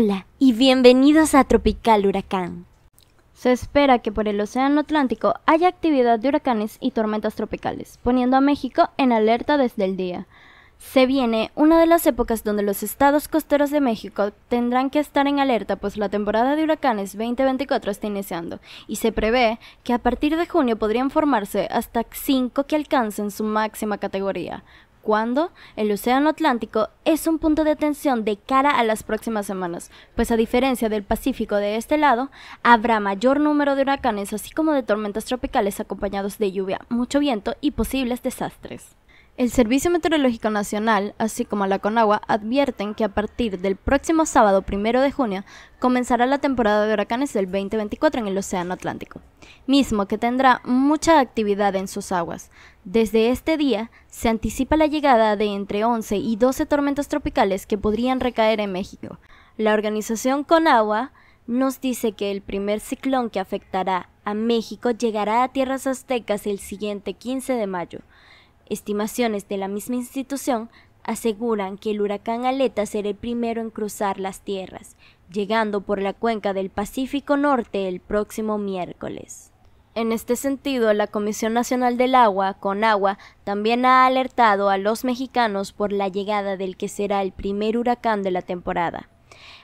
Hola y bienvenidos a Tropical Huracán. Se espera que por el Océano Atlántico haya actividad de huracanes y tormentas tropicales, poniendo a México en alerta desde el día. Se viene una de las épocas donde los estados costeros de México tendrán que estar en alerta, pues la temporada de huracanes 2024 está iniciando, y se prevé que a partir de junio podrían formarse hasta 5 que alcancen su máxima categoría, cuando el Océano Atlántico es un punto de atención de cara a las próximas semanas, pues a diferencia del Pacífico de este lado, habrá mayor número de huracanes así como de tormentas tropicales acompañados de lluvia, mucho viento y posibles desastres. El Servicio Meteorológico Nacional, así como la Conagua, advierten que a partir del próximo sábado 1 de junio comenzará la temporada de huracanes del 2024 en el Océano Atlántico, mismo que tendrá mucha actividad en sus aguas. Desde este día se anticipa la llegada de entre 11 y 12 tormentas tropicales que podrían recaer en México. La organización Conagua nos dice que el primer ciclón que afectará a México llegará a tierras aztecas el siguiente 15 de mayo. Estimaciones de la misma institución aseguran que el huracán Aleta será el primero en cruzar las tierras, llegando por la cuenca del Pacífico Norte el próximo miércoles. En este sentido, la Comisión Nacional del Agua, CONAGUA, también ha alertado a los mexicanos por la llegada del que será el primer huracán de la temporada.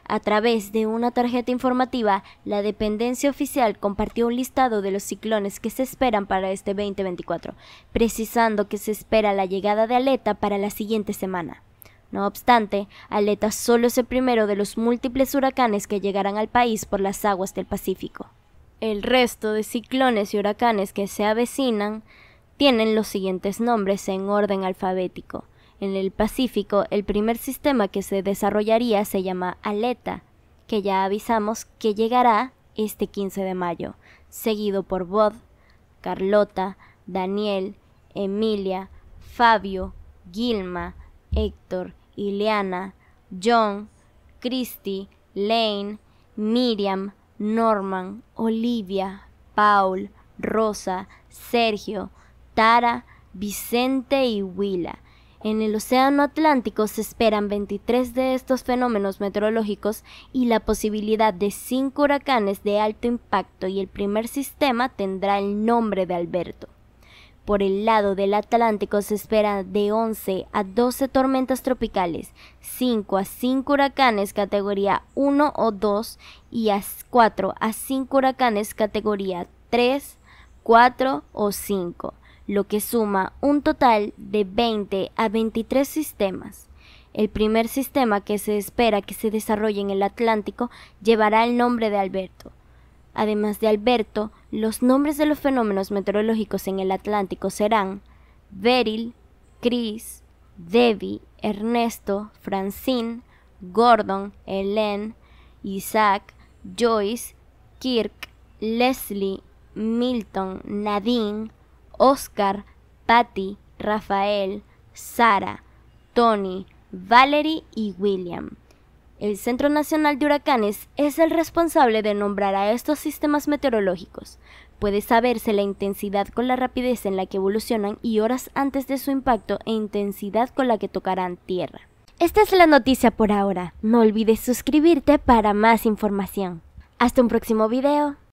A través de una tarjeta informativa, la dependencia oficial compartió un listado de los ciclones que se esperan para este 2024, precisando que se espera la llegada de Aleta para la siguiente semana. No obstante, Aleta solo es el primero de los múltiples huracanes que llegarán al país por las aguas del Pacífico. El resto de ciclones y huracanes que se avecinan tienen los siguientes nombres en orden alfabético. En el Pacífico, el primer sistema que se desarrollaría se llama Aleta, que ya avisamos que llegará este 15 de mayo, seguido por Bod, Carlota, Daniel, Emilia, Fabio, Gilma, Héctor, Ileana, John, Christy, Lane, Miriam, Norman, Olivia, Paul, Rosa, Sergio, Tara, Vicente y Willa. En el Océano Atlántico se esperan 23 de estos fenómenos meteorológicos y la posibilidad de 5 huracanes de alto impacto y el primer sistema tendrá el nombre de Alberto. Por el lado del Atlántico se esperan de 11 a 12 tormentas tropicales, 5 a 5 huracanes categoría 1 o 2 y a 4 a 5 huracanes categoría 3, 4 o 5 lo que suma un total de 20 a 23 sistemas. El primer sistema que se espera que se desarrolle en el Atlántico llevará el nombre de Alberto. Además de Alberto, los nombres de los fenómenos meteorológicos en el Atlántico serán Beryl, Chris, Debbie, Ernesto, Francine, Gordon, Helen, Isaac, Joyce, Kirk, Leslie, Milton, Nadine, Oscar, Patty, Rafael, Sara, Tony, Valerie y William. El Centro Nacional de Huracanes es el responsable de nombrar a estos sistemas meteorológicos. Puede saberse la intensidad con la rapidez en la que evolucionan y horas antes de su impacto e intensidad con la que tocarán tierra. Esta es la noticia por ahora. No olvides suscribirte para más información. Hasta un próximo video.